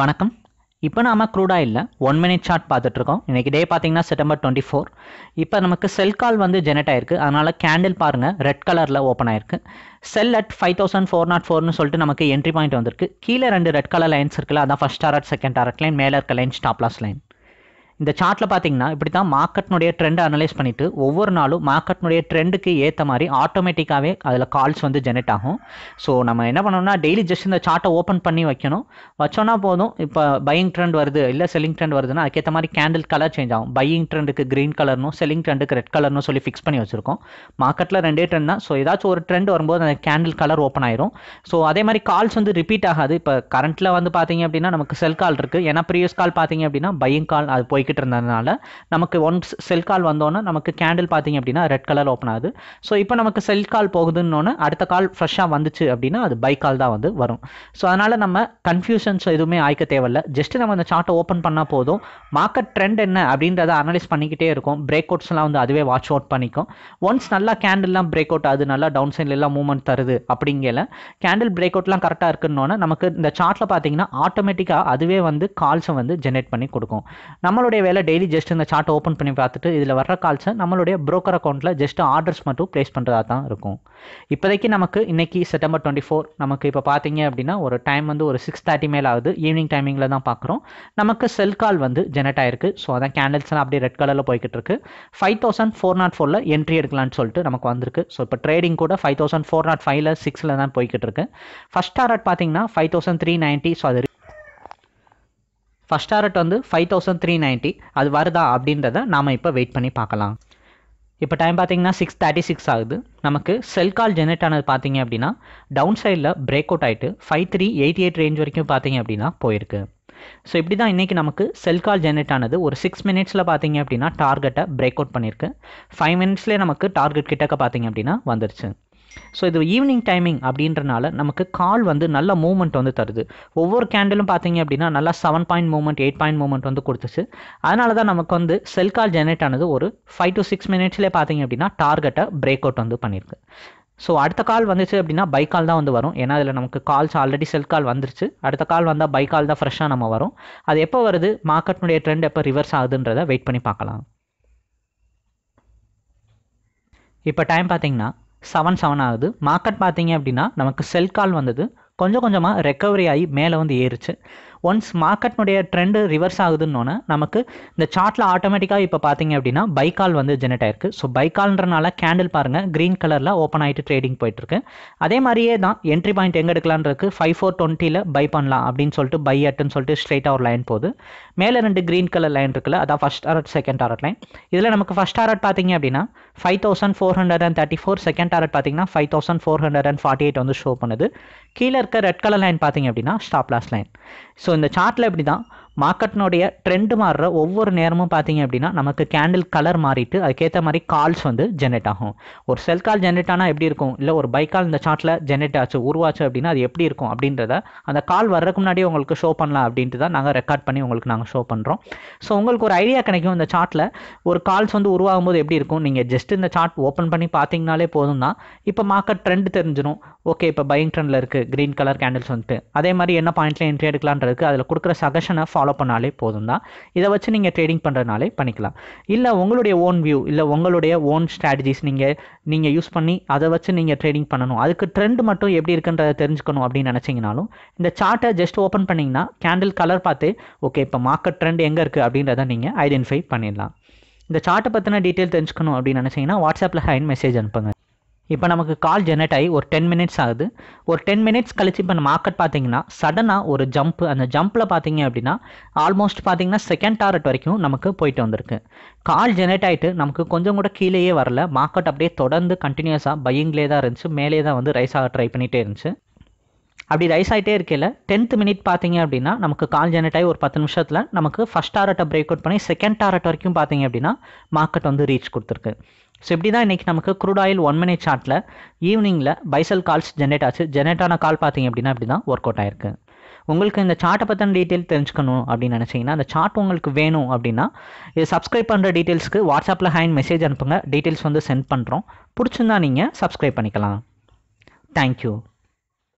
வணக்கம் இப்போ நாம் க்ரூடா இல்லை ஒன் மினிட் சார்ட் பார்த்துட்ருக்கோம் இன்றைக்கி டே பார்த்தீங்கன்னா செப்டம்பர் டுவெண்ட்டி ஃபோர் இப்போ நமக்கு செல் கால் வந்து ஜெனரேட் ஆயிருக்கு அதனால் கேண்டில் பாருங்கள் ரெட் கலரில் ஓப்பன் ஆயிருக்கு sell at five thousand four nought ஃபோர்னு சொல்லிட்டு நமக்கு என்ட்ரி பாயிண்ட் வந்திருக்கு கீழே ரெண்டு ரெட் கலர் லைன்ஸ் இருக்குல்ல அதான் first target second target line மேலே இருக்க லைன் ஸ்டாப்லாஸ் லைன் இந்த சார்ட்டில் பார்த்தீங்கன்னா இப்படி தான் மார்க்கெட்னுடைய ட்ரெண்டை அனலைஸ் பண்ணிவிட்டு ஒவ்வொரு நாளும் மார்க்கெட்னுடைய ட்ரெண்டுக்கு ஏற்ற மாதிரி ஆட்டோமேட்டிக்காகவே அதில் கால்ஸ் வந்து ஜெனரேட் ஆகும் ஸோ நம்ம என்ன பண்ணோம்னா டெய்லி ஜஸ்ட் இந்த சார்ட்டை ஓப்பன் பண்ணி வைக்கணும் வச்சோன்னா போதும் இப்போ பையிங் ட்ரெண்ட் வருது இல்லை செல்லிங் ட்ரெண்ட் வருதுன்னா அதுக்கேற்ற மாதிரி கேண்டில் கலர் சேஞ்ச் ஆகும் பையிங் ட்ரெண்டுக்கு க்ரீன் கலர்னும் செல்லிங் ட்ரெண்டுக்கு ரெட் கலர்னு சொல்லி ஃபிக்ஸ் பண்ணி வச்சுருக்கோம் மார்க்கெட்டில் ரெண்டே ட்ரெண்ட் தான் ஸோ ஏதாச்சும் ஒரு ட்ரெண்ட் வரும்போது அந்த கேண்டில் கலர் ஓப்பன் ஆயிரும் ஸோ அதே மாதிரி கால்ஸ் வந்து ரிப்பீட் ஆகாது இப்போ கரண்ட்டில் வந்து பார்த்தீங்க அப்படின்னா நமக்கு செல் கால் இருக்குது ஏன்னா ப்ரீவியஸ் கால் பார்த்தீங்க அப்படின்னா பையிங் கால் அது போய்கிட்டு போய்கிட்டு இருந்ததுனால நமக்கு ஒன்ஸ் செல் கால் வந்தோன்னே நமக்கு கேண்டில் பார்த்தீங்க அப்படின்னா ரெட் கலர் ஓப்பன் ஆகுது ஸோ இப்போ நமக்கு செல் கால் போகுதுன்னொன்னு அடுத்த கால் ஃப்ரெஷ்ஷாக வந்துச்சு அப்படின்னா அது பை கால் தான் வந்து வரும் ஸோ அதனால் நம்ம கன்ஃபியூஷன்ஸ் எதுவுமே ஆய்க்க தேவையில்ல ஜஸ்ட் நம்ம அந்த சார்ட்டை ஓப்பன் பண்ணால் போதும் மார்க்கெட் ட்ரெண்ட் என்ன அப்படின்றத அனலைஸ் பண்ணிக்கிட்டே இருக்கும் பிரேக் அவுட்ஸ்லாம் வந்து அதுவே வாட்ச் அவுட் பண்ணிக்கும் ஒன்ஸ் நல்லா கேண்டில்லாம் பிரேக் அவுட் ஆகுது நல்லா டவுன் சைடில் எல்லாம் மூவ்மெண்ட் தருது அப்படிங்கல கேண்டில் பிரேக் அவுட்லாம் கரெக்டாக இருக்குன்னொன்னே நமக்கு இந்த சார்ட்டில் பார்த்தீங்கன்னா ஆட்டோமேட்டிக்காக அதுவே வந்து கால்ஸை வந்து ஜென்ரேட் பண்ணி கொடுக்கும் நம்மளுடைய வேலை டெய்லி ஜஸ்ட் இந்த சார்ட்டை ஓப்பன் பண்ணி பார்த்துட்டு இதில் வர்ற கால்ஸை நம்மளுடைய ப்ரோக்கர் அக்கௌண்ட்டில் ஜஸ்ட் ஆர்டர்ஸ் மட்டும் ப்ளேஸ் பண்ணுறதா தான் இருக்கும் இப்போதைக்கு நமக்கு இன்றைக்கி செப்டம்பர் டுவெண்ட்டி ஃபோர் நமக்கு இப்போ பார்த்தீங்க அப்படின்னா ஒரு டைம் வந்து ஒரு சிக்ஸ் தேர்ட்டி மேல் ஆகுது ஈவினிங் டைமிங்கில் தான் பார்க்குறோம் நமக்கு செல் கால் வந்து ஜெனரேட் ஆயிருக்கு ஸோ அதான் எல்லாம் அப்படியே ரெட் கலரில் போய்கிட்டு இருக்கு ஃபைவ் தௌசண்ட் ஃபோர் நாட் ஃபோரில் என்ட்ரி எடுக்கலாம்னு சொல்லிட்டு நமக்கு வந்திருக்கு ஸோ இப்போ ட்ரேடிங் கூட ஃபைவ் தௌசண்ட் ஃபோர் நாட் ஃபைவ்ல சிக்ஸில் தான் போய்கிட்டு இருக்கு ஃபஸ்ட் ஆர்ட் பார்த்தீங்கன்னா five thousand three ninety so அது ஃபஸ்ட் டாரட் வந்து ஃபைவ் தௌசண்ட் த்ரீ நைன்ட்டி அது வருதா அப்படின்றத நாம் இப்போ வெயிட் பண்ணி பார்க்கலாம் இப்போ டைம் பார்த்தீங்கன்னா சிக்ஸ் தேர்ட்டி சிக்ஸ் ஆகுது நமக்கு செல் கால் ஜெனரேட் ஆனது பார்த்தீங்க அப்படின்னா டவுன் சைடில் பிரேக் அவுட் ஆகிட்டு five three eighty eight range வரைக்கும் பார்த்தீங்க அப்படின்னா போயிருக்கு ஸோ இப்படி தான் இன்றைக்கி நமக்கு செல் கால் ஜெனரேட் ஆனது ஒரு சிக்ஸ் மினிட்ஸில் பார்த்தீங்க அப்படின்னா டார்கெட்டை பிரேக் அவுட் பண்ணியிருக்கு ஃபைவ் மினிட்ஸ்லேயே நமக்கு டார்கெட் கிட்டக்க பார்த்தீங்க அப்படின்னா வந்துருச்சு ஸோ இது ஈவினிங் டைமிங் அப்படின்றனால நமக்கு கால் வந்து நல்ல மூவ்மெண்ட் வந்து தருது ஒவ்வொரு கேண்டிலும் பார்த்தீங்க அப்படின்னா நல்லா seven point movement eight point movement வந்து கொடுத்துச்சு அதனால தான் நமக்கு வந்து செல் கால் ஜெனரேட் ஆனது ஒரு ஃபைவ் டு சிக்ஸ் மினிட்ஸ்லேயே பார்த்தீங்க அப்படின்னா டார்கெட்டை பிரேக் அவுட் வந்து பண்ணியிருக்கு ஸோ அடுத்த கால் வந்துச்சு அப்படின்னா பை கால் தான் வந்து வரும் ஏன்னா அதில் நமக்கு கால்ஸ் ஆல்ரெடி செல் கால் வந்துருச்சு அடுத்த கால் வந்தால் பை கால் தான் ஃப்ரெஷ்ஷாக நம்ம வரும் அது எப்போ வருது மார்க்கெட்னுடைய ட்ரெண்ட் எப்போ ரிவர்ஸ் ஆகுதுன்றதை வெயிட் பண்ணி பார்க்கலாம் இப்போ டைம் பார்த்தீங்கன்னா செவன் செவன் ஆகுது மார்க்கெட் பார்த்தீங்க அப்படின்னா நமக்கு செல் கால் வந்தது கொஞ்சம் கொஞ்சமாக ரெக்கவரி ஆகி மேலே வந்து ஏறுச்சு ஒன்ஸ் மார்க்கெட்னுடைய ட்ரெண்டு ரிவர்ஸ் ஆகுதுன்னொன்னே நமக்கு இந்த சார்ட்டில் ஆட்டோமேட்டிக்காக இப்போ பார்த்தீங்க அப்படின்னா பைக்கால் வந்து ஜெனரேட் ஆயிருக்கு ஸோ பைக்கால்ன்றனால கேண்டில் பாருங்கள் க்ரீன் கலரில் ஓப்பன் ஆகிட்டு ட்ரேடிங் போயிட்டுருக்கு அதே மாதிரியே தான் என்ட்ரி பாயிண்ட் எங்கே எடுக்கலான்றது ஃபைவ் ஃபோர் டுவெண்ட்டியில் பை பண்ணலாம் அப்படின்னு சொல்லிட்டு பை அட்டுன்னு சொல்லிட்டு ஸ்ட்ரெயிட்டாக ஒரு லைன் போகுது மேலே ரெண்டு க்ரீன் கலர் லைன் இருக்குல்ல அதான் first target second target line இதில் நமக்கு ஃபஸ்ட் டாரட் பார்த்தீங்க அப்படின்னா five thousand four hundred and thirty four second target பார்த்தீங்கன்னா five thousand four hundred and forty eight வந்து ஷோ பண்ணுது கீழே இருக்க ரெட் கலர் லைன் பார்த்தீங்க அப்படின்னா stop loss line so so இந்த சார்ட்டில் இப்படி தான் மார்க்கெட்னுடைய ட்ரெண்ட் மாறுற ஒவ்வொரு நேரமும் பார்த்தீங்க அப்படின்னா நமக்கு கேண்டில் கலர் மாறிட்டு அதுக்கேற்ற மாதிரி கால்ஸ் வந்து ஜென்ரேட் ஆகும் ஒரு செல் கால் ஜென்ரேட் ஆனால் எப்படி இருக்கும் இல்லை ஒரு பைக்கால் கால் இந்த சார்ட்டில் ஜென்ரேட் ஆச்சு உருவாச்சு அப்படின்னா அது எப்படி இருக்கும் அப்படின்றத அந்த கால் வர்றதுக்கு முன்னாடியே உங்களுக்கு ஷோ பண்ணலாம் அப்படின்ட்டு தான் நாங்கள் ரெக்கார்ட் பண்ணி உங்களுக்கு நாங்கள் ஷோ பண்ணுறோம் ஸோ உங்களுக்கு ஒரு ஐடியா கிடைக்கும் இந்த சார்ட்டில் ஒரு கால்ஸ் வந்து உருவாகும் போது எப்படி இருக்கும் நீங்கள் ஜஸ்ட் இந்த சார்ட் ஓப்பன் பண்ணி பார்த்தீங்கனாலே போதும் தான் இப்போ மார்க்கெட் ட்ரெண்ட் தெரிஞ்சிடும் ஓகே இப்போ பயிங் ட்ரெண்டில் இருக்குது க்ரீன் கலர் கேண்டில்ஸ் வந்துட்டு அதே மாதிரி என்ன பாயிண்ட்ல என்ட்ரி எடுக்கலான்றதுக்கு அதில் கொடுக்குற சஜஷனை ஃபாலோ பண்ணாலே போதும் தான் இதை வச்சு நீங்கள் ட்ரேடிங் பண்ணுறதுனாலே பண்ணிக்கலாம் இல்லை உங்களுடைய ஓன் வியூ இல்லை உங்களுடைய ஓன் ஸ்ட்ராட்டஜிஸ் நீங்கள் நீங்கள் யூஸ் பண்ணி அதை வச்சு நீங்கள் ட்ரேடிங் பண்ணணும் அதுக்கு ட்ரெண்ட் மட்டும் எப்படி இருக்குன்றதை தெரிஞ்சுக்கணும் அப்படின்னு நினச்சிங்கனாலும் இந்த சார்ட்டை ஜஸ்ட் ஓப்பன் பண்ணிங்கன்னா கேண்டில் கலர் பார்த்து ஓகே இப்போ மார்க்கெட் ட்ரெண்ட் எங்கே இருக்குது அப்படின்றத நீங்கள் ஐடென்டிஃபை பண்ணிடலாம் இந்த சார்ட்டை பற்றின டீட்டெயில் தெரிஞ்சுக்கணும் அப்படின்னு நினச்சிங்கன்னா வாட்ஸ்அப்பில் ஹைன் மெசேஜ் அனுப்புங்க இப்போ நமக்கு கால் ஜென்ரேட் ஆகி ஒரு டென் மினிட்ஸ் ஆகுது ஒரு டென் மினிட்ஸ் கழித்து இப்போ மார்க்கெட் பார்த்தீங்கன்னா சடனாக ஒரு ஜம்ப் அந்த ஜம்ப்பில் பார்த்தீங்க அப்படின்னா ஆல்மோஸ்ட் பார்த்தீங்கன்னா செகண்ட் டார்கெட் வரைக்கும் நமக்கு போயிட்டு வந்திருக்கு கால் ஜெனரேட் ஆகிட்டு நமக்கு கொஞ்சம் கூட கீழேயே வரல மார்க்கெட் அப்படியே தொடர்ந்து கண்டினியூஸாக பையிங்லேயே தான் இருந்துச்சு மேலே தான் வந்து ரைஸ் ஆக ட்ரை பண்ணிகிட்டே இருந்துச்சு அப்படி ரைஸ் ஆகிட்டே இருக்கையில் டென்த் மினிட் பார்த்தீங்க அப்படின்னா நமக்கு கால் ஜெனரேட் ஆகி ஒரு பத்து நிமிஷத்தில் நமக்கு ஃபஸ்ட் டாரட்டை பிரேக் அவுட் பண்ணி செகண்ட் டாரட் வரைக்கும் பார்த்தீங்க அப்படின்னா மார்க்கெட் வந்து ரீச் கொடுத்துருக்கு ஸோ இப்படி தான் இன்றைக்கி நமக்கு க்ரூட் ஆயில் ஒன் மினிட் சார்ட்டில் ஈவினிங்கில் பைசல் கால்ஸ் ஜென்ரேட் ஆச்சு ஜென்ரேட் ஆன கால் பார்த்தீங்க அப்படின்னா அப்படி தான் ஒர்க் அவுட் ஆயிருக்கு உங்களுக்கு இந்த சார்ட்டை பற்றின டீட்டெயில் தெரிஞ்சுக்கணும் அப்படின்னு நினச்சிங்கன்னா அந்த சார்ட் உங்களுக்கு வேணும் அப்படின்னா இது சப்ஸ்கிரைப் பண்ணுற டீட்டெயில்ஸ்க்கு வாட்ஸ்அப்பில் ஹேண்ட் மெசேஜ் அனுப்புங்க டீட்டெயில்ஸ் வந்து சென்ட் பண்ணுறோம் பிடிச்சிருந்தா நீங்கள் சப்ஸ்கிரைப் பண்ணிக்கலாம் தேங்க்யூ